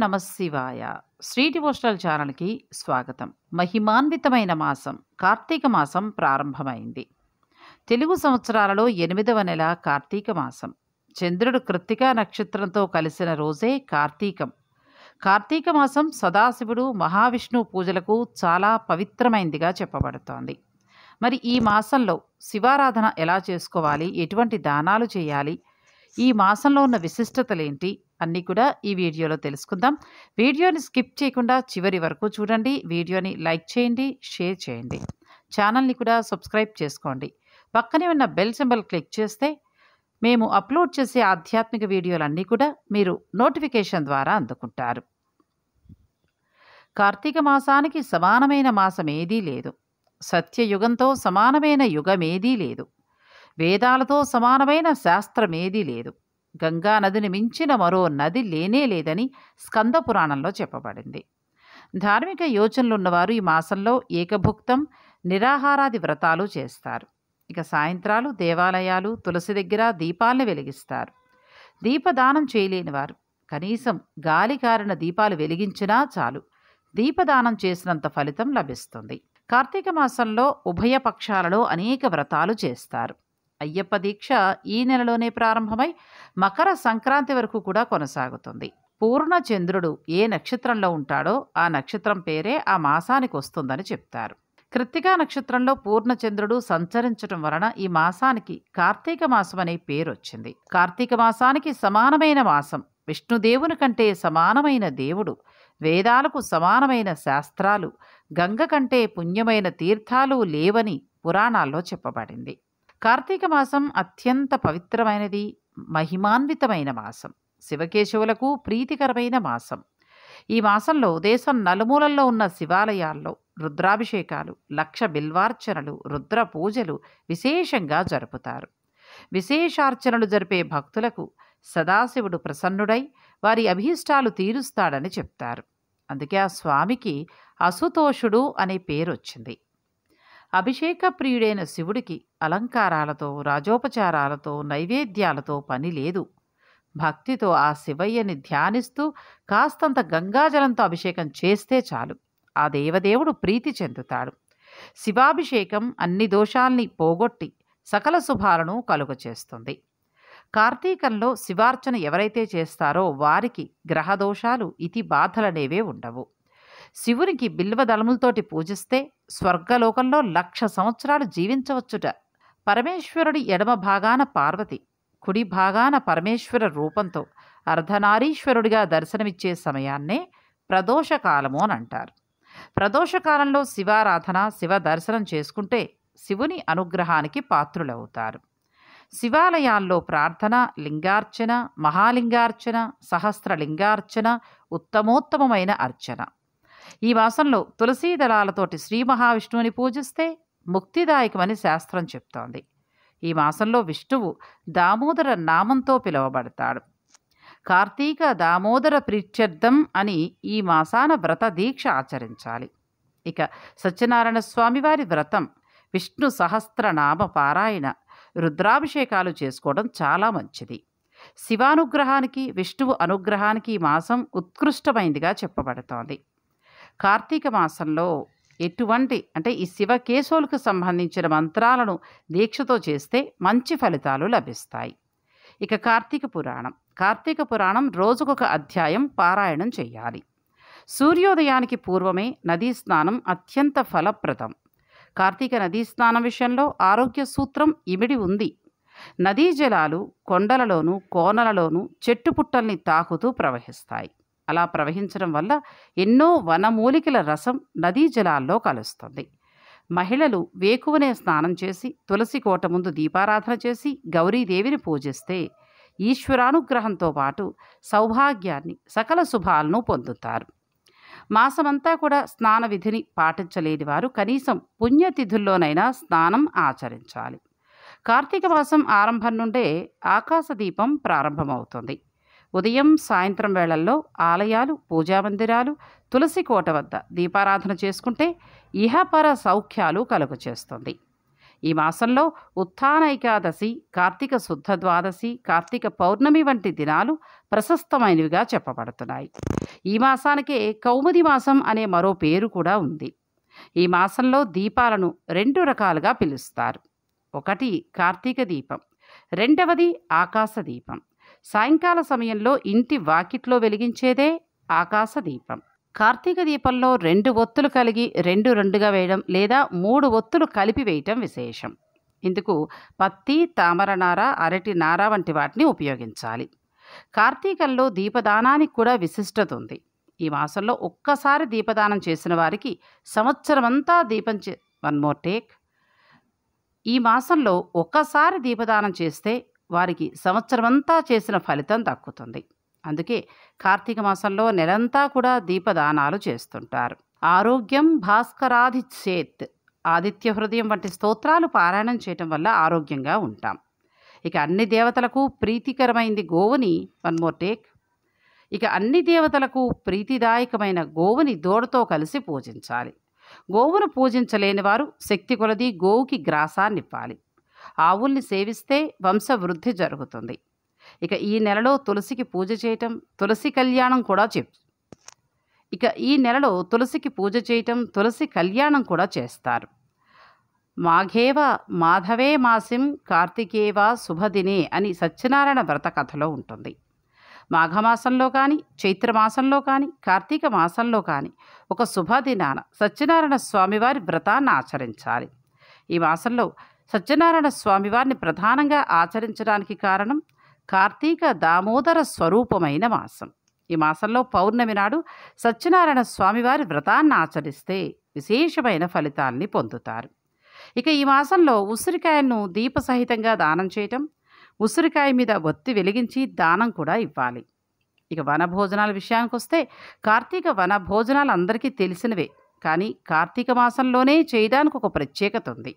నమ శివాయ శ్రీ డివోషనల్ ఛానల్కి స్వాగతం మహిమాన్వితమైన మాసం కార్తీక మాసం ప్రారంభమైంది తెలుగు సంవత్సరాలలో ఎనిమిదవ నెల కార్తీక మాసం చంద్రుడు కృత్తికా నక్షత్రంతో కలిసిన రోజే కార్తీకం కార్తీక మాసం సదాశివుడు మహావిష్ణువు పూజలకు చాలా పవిత్రమైందిగా చెప్పబడుతోంది మరి ఈ మాసంలో శివారాధన ఎలా చేసుకోవాలి ఎటువంటి దానాలు చేయాలి ఈ మాసంలో ఉన్న విశిష్టతలేంటి అన్నీ కూడా ఈ వీడియోలో తెలుసుకుందాం వీడియోని స్కిప్ చేయకుండా చివరి వరకు చూడండి వీడియోని లైక్ చేయండి షేర్ చేయండి ఛానల్ని కూడా సబ్స్క్రైబ్ చేసుకోండి పక్కనే ఉన్న బెల్ సింబల్ క్లిక్ చేస్తే మేము అప్లోడ్ చేసే ఆధ్యాత్మిక వీడియోలన్నీ కూడా మీరు నోటిఫికేషన్ ద్వారా అందుకుంటారు కార్తీక మాసానికి సమానమైన మాసం ఏదీ లేదు సత్యయుగంతో సమానమైన యుగమేదీ లేదు వేదాలతో సమానమైన శాస్త్రమేదీ లేదు గంగానదిని మించిన మరో నది లేనే లేదని స్కంద పురాణంలో చెప్పబడింది ధార్మిక యోచనలున్నవారు ఈ మాసంలో ఏకభుక్తం నిరాహారాది వ్రతాలు చేస్తారు ఇక సాయంత్రాలు దేవాలయాలు తులసి దగ్గర దీపాలను వెలిగిస్తారు దీపదానం చేయలేని వారు కనీసం గాలి కారిన దీపాలు వెలిగించినా చాలు దీపదానం చేసినంత ఫలితం లభిస్తుంది కార్తీక మాసంలో ఉభయ పక్షాలలో అనేక వ్రతాలు చేస్తారు అయ్యప్ప దీక్ష ఈ నెలలోనే ప్రారంభమై మకర సంక్రాంతి వరకు కూడా కొనసాగుతుంది పూర్ణ చంద్రుడు ఏ నక్షత్రంలో ఉంటాడో ఆ నక్షత్రం పేరే ఆ మాసానికి వస్తుందని చెప్తారు కృత్తికా నక్షత్రంలో పూర్ణచంద్రుడు సంచరించడం వలన ఈ మాసానికి కార్తీక మాసం అనే పేరు వచ్చింది కార్తీక మాసానికి సమానమైన మాసం విష్ణుదేవుని కంటే సమానమైన దేవుడు వేదాలకు సమానమైన శాస్త్రాలు గంగ కంటే పుణ్యమైన తీర్థాలు లేవని పురాణాల్లో చెప్పబడింది కార్తీక మాసం అత్యంత పవిత్రమైనది మహిమాన్వితమైన మాసం శివకేశవులకు ప్రీతికరమైన మాసం ఈ మాసంలో దేశం నలుమూలల్లో ఉన్న శివాలయాల్లో రుద్రాభిషేకాలు లక్ష బిల్వార్చనలు రుద్ర పూజలు విశేషంగా జరుపుతారు విశేషార్చనలు జరిపే భక్తులకు సదాశివుడు ప్రసన్నుడై వారి అభీష్టాలు తీరుస్తాడని చెప్తారు అందుకే ఆ స్వామికి అసుతోషుడు అనే పేరు వచ్చింది అభిషేక ప్రియుడైన శివుడికి అలంకారాలతో రాజోపచారాలతో నైవేద్యాలతో పని లేదు భక్తితో ఆ శివయ్యని ధ్యానిస్తూ కాస్తంత గంగాజలంతో అభిషేకం చేస్తే చాలు ఆ దేవదేవుడు ప్రీతి చెందుతాడు శివాభిషేకం అన్ని దోషాల్ని పోగొట్టి సకల శుభాలను కలుగచేస్తుంది కార్తీకంలో శివార్చన ఎవరైతే చేస్తారో వారికి గ్రహదోషాలు ఇతి బాధలనేవే ఉండవు శివునికి బిల్వదళములతోటి పూజిస్తే స్వర్గలోకంలో లక్ష సంవత్సరాలు జీవించవచ్చుట పరమేశ్వరుడి ఎడమ భాగాన పార్వతి కుడి భాగాన పరమేశ్వర రూపంతో అర్ధనారీశ్వరుడిగా దర్శనమిచ్చే సమయాన్నే ప్రదోషకాలము అని అంటారు ప్రదోషకాలంలో శివారాధన శివ దర్శనం చేసుకుంటే శివుని అనుగ్రహానికి పాత్రులవుతారు శివాలయాల్లో ప్రార్థన లింగార్చన మహాలింగార్చన సహస్రలింగార్చన ఉత్తమోత్తమమైన అర్చన ఈ మాసంలో తులసీ దళాలతోటి శ్రీ మహావిష్ణువుని పూజిస్తే ముక్తిదాయకమని శాస్త్రం చెప్తోంది ఈ మాసంలో విష్ణువు దామోదర నామంతో పిలువబడతాడు కార్తీక దామోదర ప్రీత్యర్థం అని ఈ మాసాన వ్రత దీక్ష ఆచరించాలి ఇక సత్యనారాయణ స్వామివారి వ్రతం విష్ణు సహస్రనామ పారాయణ రుద్రాభిషేకాలు చేసుకోవడం చాలా మంచిది శివానుగ్రహానికి విష్ణువు అనుగ్రహానికి ఈ మాసం ఉత్కృష్టమైందిగా చెప్పబడుతోంది కార్తీక మాసంలో ఎటువంటి అంటే ఈ శివకేశవులకు సంబంధించిన మంత్రాలను దీక్షతో చేస్తే మంచి ఫలితాలు లభిస్తాయి ఇక కార్తీక పురాణం కార్తీక పురాణం రోజుకొక అధ్యాయం పారాయణం చేయాలి సూర్యోదయానికి పూర్వమే నదీ స్నానం అత్యంత ఫలప్రదం కార్తీక నదీ స్నానం విషయంలో ఆరోగ్య సూత్రం ఇమిడి ఉంది నదీ జలాలు కొండలలోను కోనలలోను చెట్టు పుట్టల్ని తాకుతూ ప్రవహిస్తాయి అలా ప్రవహించడం వల్ల ఎన్నో వనమూలికల రసం నదీ జలాల్లో కలుస్తుంది మహిళలు వేకువనే స్నానం చేసి తులసి కోట ముందు దీపారాధన చేసి గౌరీదేవిని పూజిస్తే ఈశ్వరానుగ్రహంతో పాటు సౌభాగ్యాన్ని సకల శుభాలను పొందుతారు మాసమంతా కూడా స్నాన విధిని పాటించలేని వారు కనీసం పుణ్యతిథుల్లోనైనా స్నానం ఆచరించాలి కార్తీక మాసం ఆరంభం నుండే ఆకాశదీపం ప్రారంభమవుతుంది ఉదయం సాయంత్రం వేళల్లో ఆలయాలు పూజామందిరాలు తులసి కోట వద్ద దీపారాధన చేసుకుంటే ఇహపర సౌఖ్యాలు కలుగు చేస్తుంది ఈ మాసంలో ఉత్థాన ఏకాదశి కార్తీక శుద్ధ ద్వాదశి కార్తీక పౌర్ణమి వంటి దినాలు ప్రశస్తమైనవిగా చెప్పబడుతున్నాయి ఈ మాసానికే కౌముది మాసం అనే మరో పేరు కూడా ఉంది ఈ మాసంలో దీపాలను రెండు రకాలుగా పిలుస్తారు ఒకటి కార్తీక దీపం రెండవది ఆకాశ దీపం సాయంకాల సమయంలో ఇంటి వాకిట్లో వెలిగించేదే ఆకాశ దీపం కార్తీక దీపంలో రెండు ఒత్తులు కలిగి రెండు రెండుగా వేయడం లేదా మూడు ఒత్తులు కలిపి వేయటం విశేషం ఇందుకు పత్తి తామర నార అరటి నార వంటి వాటిని ఉపయోగించాలి కార్తీకంలో దీపదానానికి కూడా విశిష్టత ఉంది ఈ మాసంలో ఒక్కసారి దీపదానం చేసిన వారికి సంవత్సరమంతా దీపం చే వన్ మోర్ టేక్ ఈ మాసంలో ఒక్కసారి దీపదానం చేస్తే వారికి సంవత్సరమంతా చేసిన ఫలితం దక్కుతుంది అందుకే కార్తీక మాసంలో నెలంతా కూడా దీపదానాలు చేస్తుంటారు ఆరోగ్యం భాస్కరాధిచేత్ ఆదిత్య హృదయం వంటి స్తోత్రాలు పారాయణం చేయటం వల్ల ఆరోగ్యంగా ఉంటాం ఇక అన్ని దేవతలకు ప్రీతికరమైంది గోవుని వన్ మోర్ టేక్ ఇక అన్ని దేవతలకు ప్రీతిదాయకమైన గోవుని దోడతో కలిసి పూజించాలి గోవును పూజించలేని వారు శక్తి కొలది గోవుకి గ్రాసాన్నివ్వాలి ఆవుల్ని సేవిస్తే వంశవృద్ధి జరుగుతుంది ఇక ఈ నెలలో తులసికి పూజ చేయటం తులసి కళ్యాణం కూడా చెప్ ఇక ఈ నెలలో తులసికి పూజ చేయటం తులసి కళ్యాణం కూడా చేస్తారు మాఘేవ మాధవే మాసిం కార్తికేవ శుభదినే అని సత్యనారాయణ వ్రత కథలో ఉంటుంది మాఘమాసంలో కానీ చైత్రమాసంలో కానీ కార్తీక మాసంలో కానీ ఒక శుభదినాన సత్యనారాయణ స్వామివారి వ్రతాన్ని ఆచరించాలి ఈ మాసంలో సత్యనారాయణ స్వామివారిని ప్రధానంగా ఆచరించడానికి కారణం కార్తీక దామోదర స్వరూపమైన మాసం ఈ మాసంలో పౌర్ణమి నాడు సత్యనారాయణ స్వామివారి వ్రతాన్ని ఆచరిస్తే విశేషమైన ఫలితాల్ని పొందుతారు ఇక ఈ మాసంలో ఉసిరికాయను దీపసహితంగా దానం చేయటం ఉసిరికాయ మీద ఒత్తి వెలిగించి దానం కూడా ఇవ్వాలి ఇక వనభోజనాల విషయానికి వస్తే కార్తీక వనభోజనాలు అందరికీ తెలిసినవే కానీ కార్తీక మాసంలోనే చేయడానికి ఒక ప్రత్యేకత ఉంది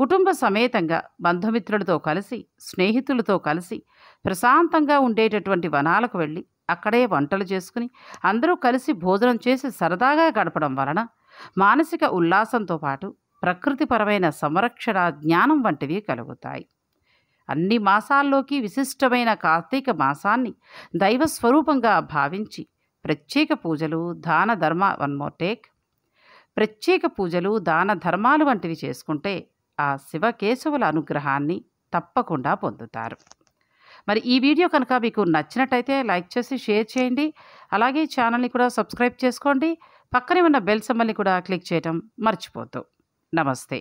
కుటుంబ సమేతంగా బంధుమిత్రులతో కలిసి స్నేహితులతో కలిసి ప్రశాంతంగా ఉండేటటువంటి వనాలకు వెళ్ళి అక్కడే వంటలు చేసుకుని అందరూ కలిసి భోజనం చేసి సరదాగా గడపడం వలన మానసిక ఉల్లాసంతో పాటు ప్రకృతిపరమైన సంరక్షణ జ్ఞానం వంటివి కలుగుతాయి అన్ని మాసాల్లోకి విశిష్టమైన కార్తీక మాసాన్ని దైవ స్వరూపంగా భావించి ప్రత్యేక పూజలు దాన ధర్మ వన్ మోర్ టేక్ ప్రత్యేక పూజలు దాన ధర్మాలు వంటివి చేసుకుంటే ఆ శివకేశవుల అనుగ్రహాన్ని తప్పకుండా పొందుతారు మరి ఈ వీడియో కనుక మీకు నచ్చినట్టయితే లైక్ చేసి షేర్ చేయండి అలాగే ఛానల్ని కూడా సబ్స్క్రైబ్ చేసుకోండి పక్కనే ఉన్న బెల్ సమ్మల్ని కూడా క్లిక్ చేయడం మర్చిపోద్దు నమస్తే